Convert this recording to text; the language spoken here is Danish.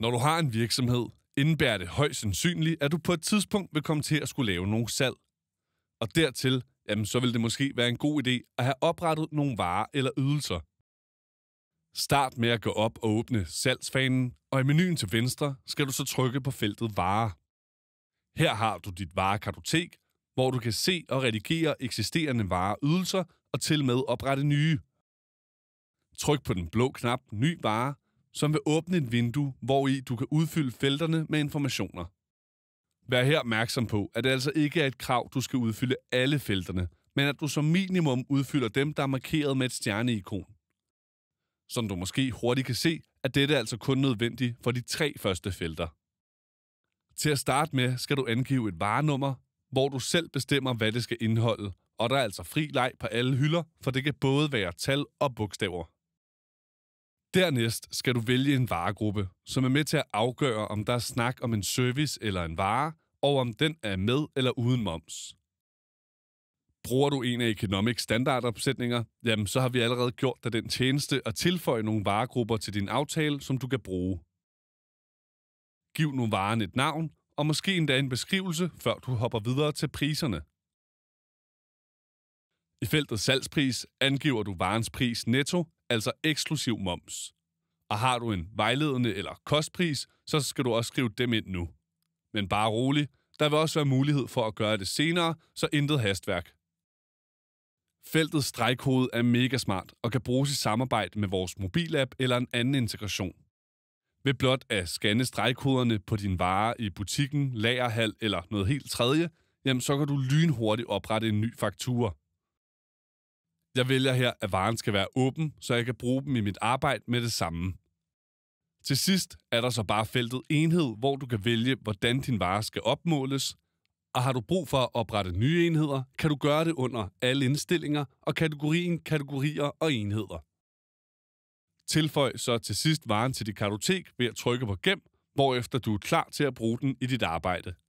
Når du har en virksomhed, indebærer det højst sandsynligt, at du på et tidspunkt vil komme til at skulle lave nogle salg. Og dertil, jamen, så vil det måske være en god idé at have oprettet nogle varer eller ydelser. Start med at gå op og åbne salgsfanen, og i menuen til venstre skal du så trykke på feltet Varer. Her har du dit varekartotek, hvor du kan se og redigere eksisterende varer og ydelser og til med oprette nye. Tryk på den blå knap Ny vare, som vil åbne et vindue, hvor i du kan udfylde felterne med informationer. Vær her opmærksom på, at det altså ikke er et krav, du skal udfylde alle felterne, men at du som minimum udfylder dem, der er markeret med et stjerneikon. Som du måske hurtigt kan se, er dette altså kun nødvendigt for de tre første felter. Til at starte med skal du angive et varenummer, hvor du selv bestemmer, hvad det skal indeholde, og der er altså fri leg på alle hylder, for det kan både være tal og bogstaver. Dernæst skal du vælge en varegruppe, som er med til at afgøre, om der er snak om en service eller en vare, og om den er med eller uden moms. Bruger du en af Economic standardopsætninger, jamen så har vi allerede gjort dig den tjeneste at tilføje nogle varegrupper til din aftale, som du kan bruge. Giv nu varen et navn, og måske endda en beskrivelse, før du hopper videre til priserne – i feltet salgspris angiver du varens pris netto, altså eksklusiv moms. Og har du en vejledende eller kostpris, så skal du også skrive dem ind nu. Men bare rolig, der vil også være mulighed for at gøre det senere, så intet hastværk. Feltet stregkode er mega smart og kan bruges i samarbejde med vores mobilapp eller en anden integration. Ved blot at scanne stregkoderne på din vare i butikken, lagerhal eller noget helt tredje, jamen så kan du lynhurtigt oprette en ny faktura. Jeg vælger her, at varen skal være åben, så jeg kan bruge dem i mit arbejde med det samme. Til sidst er der så bare feltet enhed, hvor du kan vælge, hvordan din vare skal opmåles, og har du brug for at oprette nye enheder, kan du gøre det under alle indstillinger og kategorien kategorier og enheder. Tilføj så til sidst varen til dit kartotek ved at trykke på gem, hvorefter du er klar til at bruge den i dit arbejde.